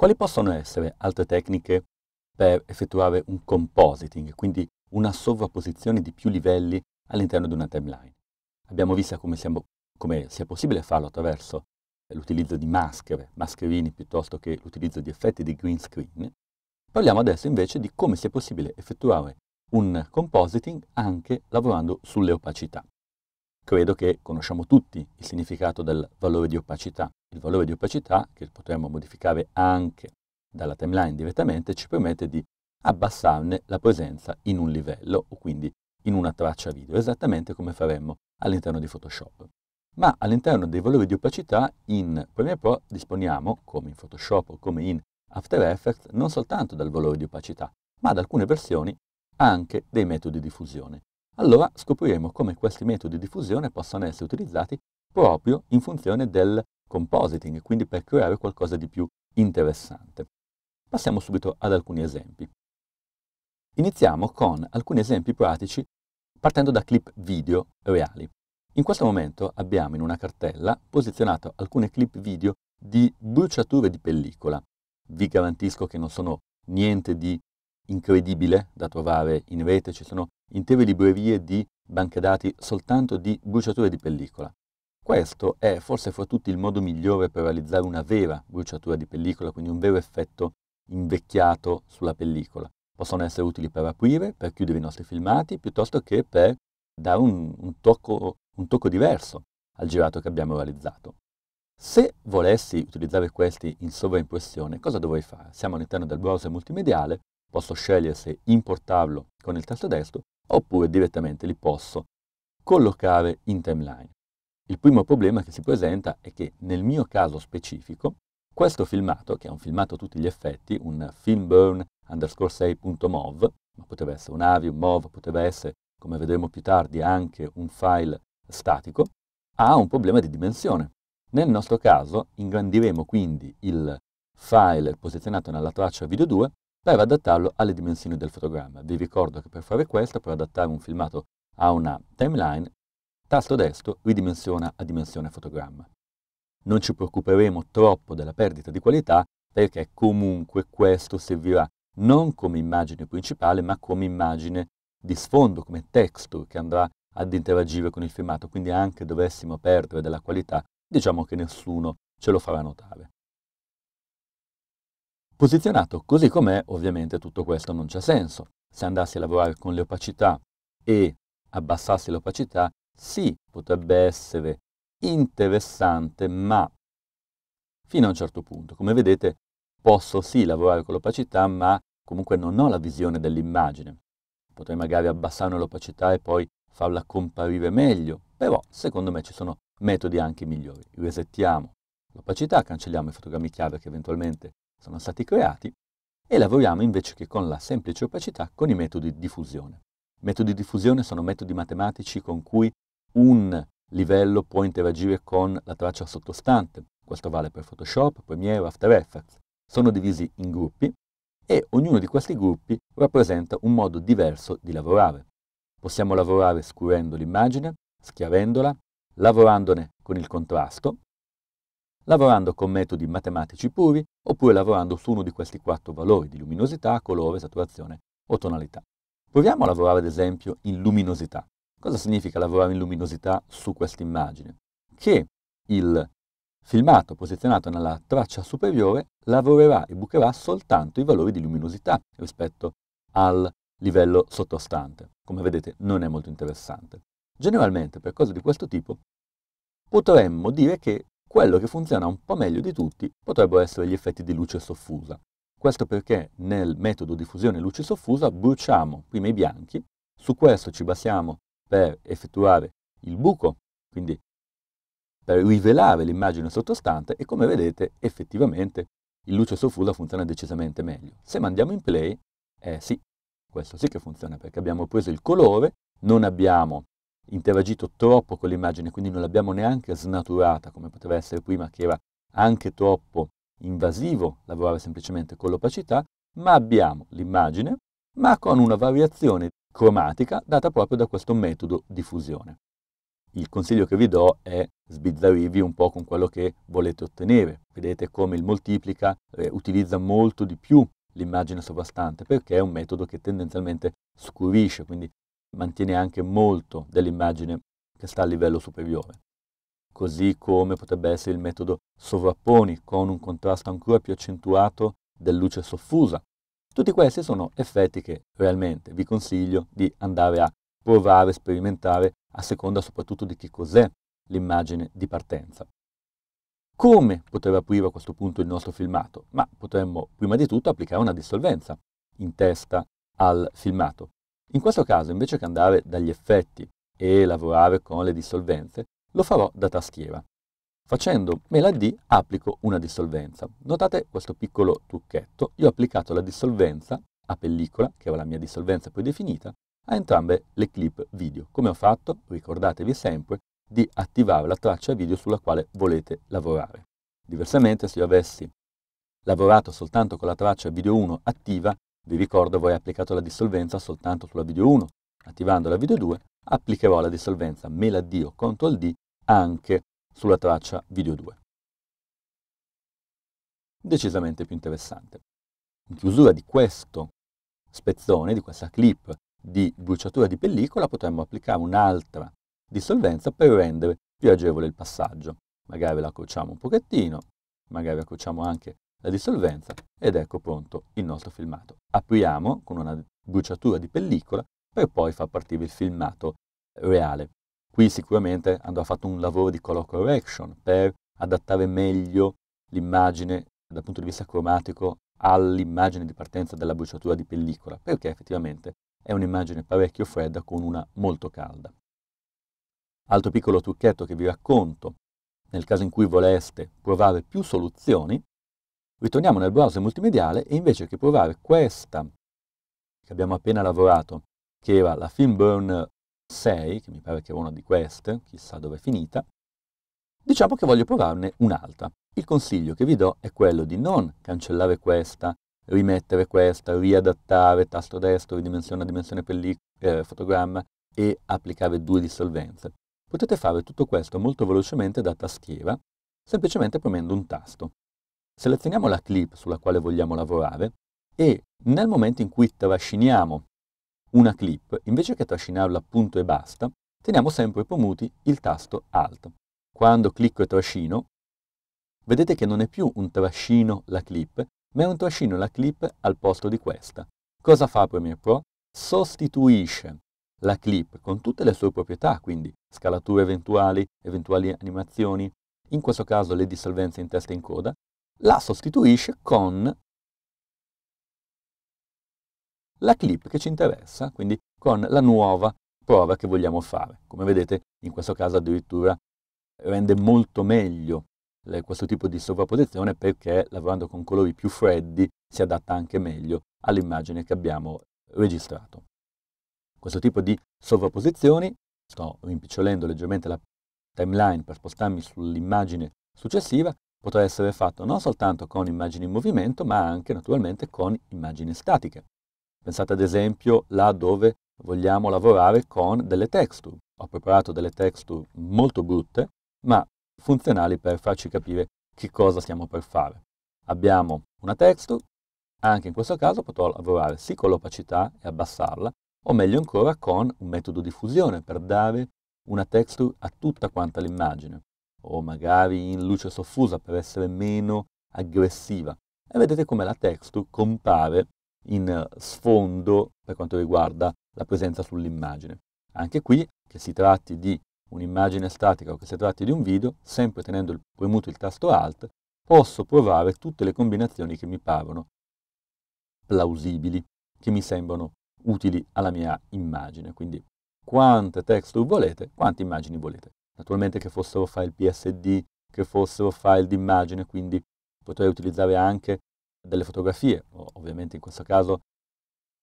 Quali possono essere altre tecniche per effettuare un compositing, quindi una sovrapposizione di più livelli all'interno di una timeline? Abbiamo visto come, siamo, come sia possibile farlo attraverso l'utilizzo di maschere, mascherini piuttosto che l'utilizzo di effetti di green screen. Parliamo adesso invece di come sia possibile effettuare un compositing anche lavorando sulle opacità credo che conosciamo tutti il significato del valore di opacità. Il valore di opacità, che potremmo modificare anche dalla timeline direttamente, ci permette di abbassarne la presenza in un livello o quindi in una traccia video, esattamente come faremmo all'interno di Photoshop. Ma all'interno dei valori di opacità in Premiere Pro disponiamo, come in Photoshop o come in After Effects, non soltanto del valore di opacità, ma ad alcune versioni anche dei metodi di fusione allora scopriremo come questi metodi di fusione possono essere utilizzati proprio in funzione del compositing, quindi per creare qualcosa di più interessante. Passiamo subito ad alcuni esempi. Iniziamo con alcuni esempi pratici partendo da clip video reali. In questo momento abbiamo in una cartella posizionato alcune clip video di bruciature di pellicola. Vi garantisco che non sono niente di incredibile da trovare in rete, ci sono intere librerie di banche dati soltanto di bruciature di pellicola. Questo è forse fra tutti il modo migliore per realizzare una vera bruciatura di pellicola, quindi un vero effetto invecchiato sulla pellicola. Possono essere utili per aprire, per chiudere i nostri filmati, piuttosto che per dare un, un, tocco, un tocco diverso al girato che abbiamo realizzato. Se volessi utilizzare questi in sovraimpressione, cosa dovrei fare? Siamo all'interno del browser multimediale, posso scegliere se importarlo con il tasto destro oppure direttamente li posso collocare in timeline. Il primo problema che si presenta è che nel mio caso specifico questo filmato, che è un filmato a tutti gli effetti, un filmburn underscore 6.mov, ma poteva essere un AVI, un MOV, poteva essere, come vedremo più tardi, anche un file statico, ha un problema di dimensione. Nel nostro caso ingrandiremo quindi il file posizionato nella traccia video 2 per adattarlo alle dimensioni del fotogramma. Vi ricordo che per fare questo, per adattare un filmato a una timeline, tasto destro ridimensiona a dimensione fotogramma. Non ci preoccuperemo troppo della perdita di qualità perché comunque questo servirà non come immagine principale ma come immagine di sfondo, come texture che andrà ad interagire con il filmato, quindi anche dovessimo perdere della qualità, diciamo che nessuno ce lo farà notare. Posizionato così com'è, ovviamente tutto questo non c'è senso. Se andassi a lavorare con le opacità e abbassassi l'opacità, sì, potrebbe essere interessante, ma fino a un certo punto. Come vedete, posso sì lavorare con l'opacità, ma comunque non ho la visione dell'immagine. Potrei magari abbassare l'opacità e poi farla comparire meglio, però secondo me ci sono metodi anche migliori. Resettiamo l'opacità, cancelliamo i fotogrammi chiave che eventualmente sono stati creati e lavoriamo invece che con la semplice opacità con i metodi di diffusione. Metodi di diffusione sono metodi matematici con cui un livello può interagire con la traccia sottostante. Questo vale per Photoshop, Premiere, After Effects. Sono divisi in gruppi e ognuno di questi gruppi rappresenta un modo diverso di lavorare. Possiamo lavorare scurendo l'immagine, schiarendola, lavorandone con il contrasto, lavorando con metodi matematici puri oppure lavorando su uno di questi quattro valori di luminosità, colore, saturazione o tonalità. Proviamo a lavorare ad esempio in luminosità. Cosa significa lavorare in luminosità su questa immagine? Che il filmato posizionato nella traccia superiore lavorerà e bucherà soltanto i valori di luminosità rispetto al livello sottostante. Come vedete non è molto interessante. Generalmente per cose di questo tipo potremmo dire che quello che funziona un po' meglio di tutti potrebbero essere gli effetti di luce soffusa. Questo perché nel metodo di fusione luce soffusa bruciamo prima i bianchi, su questo ci basiamo per effettuare il buco, quindi per rivelare l'immagine sottostante e come vedete effettivamente il luce soffusa funziona decisamente meglio. Se mandiamo in play, eh sì, questo sì che funziona perché abbiamo preso il colore, non abbiamo interagito troppo con l'immagine, quindi non l'abbiamo neanche snaturata come poteva essere prima, che era anche troppo invasivo lavorare semplicemente con l'opacità, ma abbiamo l'immagine, ma con una variazione cromatica data proprio da questo metodo di fusione. Il consiglio che vi do è sbizzarrivi un po' con quello che volete ottenere. Vedete come il Multiplica eh, utilizza molto di più l'immagine sovrastante perché è un metodo che tendenzialmente scurisce, quindi mantiene anche molto dell'immagine che sta a livello superiore. Così come potrebbe essere il metodo sovrapponi con un contrasto ancora più accentuato della luce soffusa. Tutti questi sono effetti che realmente vi consiglio di andare a provare, sperimentare a seconda soprattutto di che cos'è l'immagine di partenza. Come potrebbe aprire a questo punto il nostro filmato? Ma potremmo prima di tutto applicare una dissolvenza in testa al filmato. In questo caso, invece che andare dagli effetti e lavorare con le dissolvenze, lo farò da tastiera. Facendo mela D applico una dissolvenza. Notate questo piccolo trucchetto. Io ho applicato la dissolvenza a pellicola, che era la mia dissolvenza predefinita, a entrambe le clip video. Come ho fatto, ricordatevi sempre di attivare la traccia video sulla quale volete lavorare. Diversamente, se io avessi lavorato soltanto con la traccia video 1 attiva, vi ricordo voi applicato la dissolvenza soltanto sulla video 1, attivando la video 2 applicherò la dissolvenza me la dio CTRL D anche sulla traccia video 2. Decisamente più interessante. In chiusura di questo spezzone, di questa clip di bruciatura di pellicola, potremmo applicare un'altra dissolvenza per rendere più agevole il passaggio. Magari la accorciamo un pochettino, magari accorciamo anche la dissolvenza ed ecco pronto il nostro filmato. Apriamo con una bruciatura di pellicola per poi far partire il filmato reale. Qui sicuramente andrà fatto un lavoro di color correction per adattare meglio l'immagine dal punto di vista cromatico all'immagine di partenza della bruciatura di pellicola, perché effettivamente è un'immagine parecchio fredda con una molto calda. Altro piccolo trucchetto che vi racconto, nel caso in cui voleste provare più soluzioni, Ritorniamo nel browser multimediale e invece che provare questa che abbiamo appena lavorato, che era la Film Burn 6, che mi pare che era una di queste, chissà dove è finita, diciamo che voglio provarne un'altra. Il consiglio che vi do è quello di non cancellare questa, rimettere questa, riadattare tasto destro, ridimensione a dimensione pellic- eh, fotogramma e applicare due dissolvenze. Potete fare tutto questo molto velocemente da tastiera, semplicemente premendo un tasto. Selezioniamo la clip sulla quale vogliamo lavorare e nel momento in cui trasciniamo una clip, invece che trascinarla punto e basta, teniamo sempre premuti il tasto Alt. Quando clicco e trascino, vedete che non è più un trascino la clip, ma è un trascino la clip al posto di questa. Cosa fa Premiere Pro? Sostituisce la clip con tutte le sue proprietà, quindi scalature eventuali, eventuali animazioni, in questo caso le dissolvenze in testa e in coda, la sostituisce con la clip che ci interessa, quindi con la nuova prova che vogliamo fare. Come vedete in questo caso addirittura rende molto meglio eh, questo tipo di sovrapposizione perché lavorando con colori più freddi si adatta anche meglio all'immagine che abbiamo registrato. Questo tipo di sovrapposizioni, sto rimpicciolendo leggermente la timeline per spostarmi sull'immagine successiva, potrà essere fatto non soltanto con immagini in movimento, ma anche naturalmente con immagini statiche. Pensate ad esempio là dove vogliamo lavorare con delle texture. Ho preparato delle texture molto brutte, ma funzionali per farci capire che cosa stiamo per fare. Abbiamo una texture, anche in questo caso potrò lavorare sì con l'opacità e abbassarla, o meglio ancora con un metodo di fusione per dare una texture a tutta quanta l'immagine o magari in luce soffusa per essere meno aggressiva. E vedete come la texture compare in sfondo per quanto riguarda la presenza sull'immagine. Anche qui, che si tratti di un'immagine statica o che si tratti di un video, sempre tenendo il, premuto il tasto Alt, posso provare tutte le combinazioni che mi parlano plausibili, che mi sembrano utili alla mia immagine. Quindi quante texture volete, quante immagini volete naturalmente che fossero file PSD, che fossero file d'immagine, quindi potrei utilizzare anche delle fotografie, ovviamente in questo caso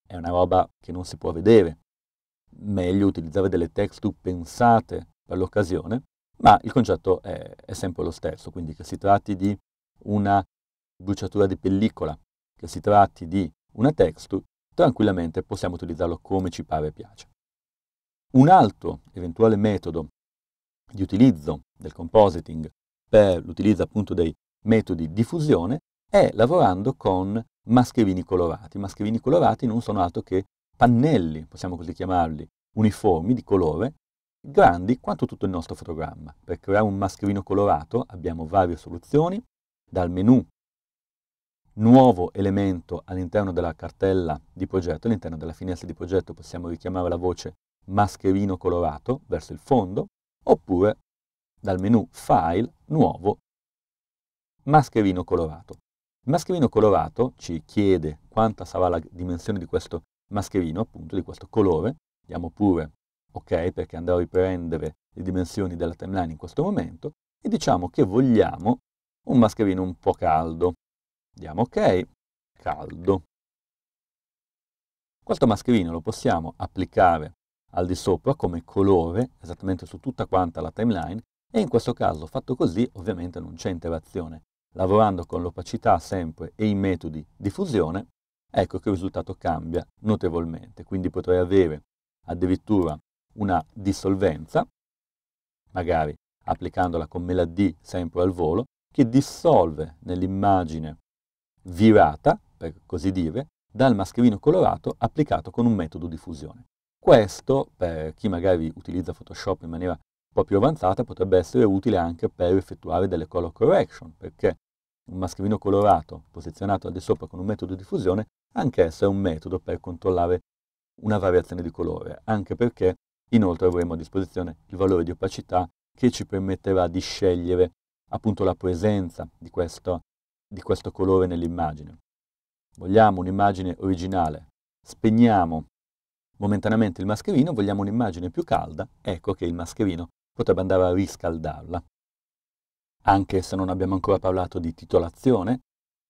è una roba che non si può vedere, meglio utilizzare delle texture pensate per l'occasione, ma il concetto è, è sempre lo stesso, quindi che si tratti di una bruciatura di pellicola, che si tratti di una texture, tranquillamente possiamo utilizzarlo come ci pare e piace. Un altro eventuale metodo di utilizzo del compositing per l'utilizzo appunto dei metodi di fusione è lavorando con mascherini colorati. Mascherini colorati non sono altro che pannelli, possiamo così chiamarli, uniformi di colore, grandi quanto tutto il nostro fotogramma. Per creare un mascherino colorato abbiamo varie soluzioni, dal menu nuovo elemento all'interno della cartella di progetto, all'interno della finestra di progetto possiamo richiamare la voce mascherino colorato verso il fondo, oppure dal menu File, Nuovo, Mascherino colorato. Il mascherino colorato ci chiede quanta sarà la dimensione di questo mascherino, appunto di questo colore, diamo pure ok perché andrò a riprendere le dimensioni della timeline in questo momento, e diciamo che vogliamo un mascherino un po' caldo. Diamo ok, caldo. Questo mascherino lo possiamo applicare al di sopra come colore, esattamente su tutta quanta la timeline, e in questo caso fatto così ovviamente non c'è interazione. Lavorando con l'opacità sempre e i metodi di fusione, ecco che il risultato cambia notevolmente, quindi potrei avere addirittura una dissolvenza, magari applicandola con mela D sempre al volo, che dissolve nell'immagine virata, per così dire, dal mascherino colorato applicato con un metodo di fusione. Questo, per chi magari utilizza Photoshop in maniera un po' più avanzata, potrebbe essere utile anche per effettuare delle color correction, perché un mascherino colorato posizionato al di sopra con un metodo di fusione, anch'esso è un metodo per controllare una variazione di colore, anche perché inoltre avremo a disposizione il valore di opacità che ci permetterà di scegliere appunto la presenza di questo, di questo colore nell'immagine. Vogliamo un'immagine originale, spegniamo momentaneamente il mascherino, vogliamo un'immagine più calda, ecco che il mascherino potrebbe andare a riscaldarla. Anche se non abbiamo ancora parlato di titolazione,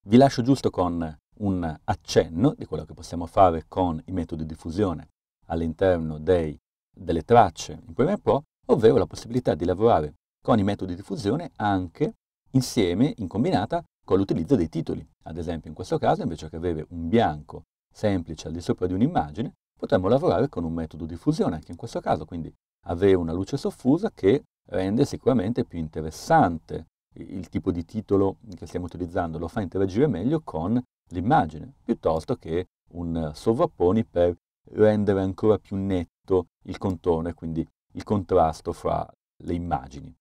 vi lascio giusto con un accenno di quello che possiamo fare con i metodi di fusione all'interno dei, delle tracce in Premiere Pro, ovvero la possibilità di lavorare con i metodi di fusione anche insieme, in combinata, con l'utilizzo dei titoli. Ad esempio in questo caso, invece che avere un bianco semplice al di sopra di un'immagine, potremmo lavorare con un metodo di fusione anche in questo caso, quindi avere una luce soffusa che rende sicuramente più interessante il tipo di titolo che stiamo utilizzando, lo fa interagire meglio con l'immagine, piuttosto che un sovrapponi per rendere ancora più netto il contorno e quindi il contrasto fra le immagini.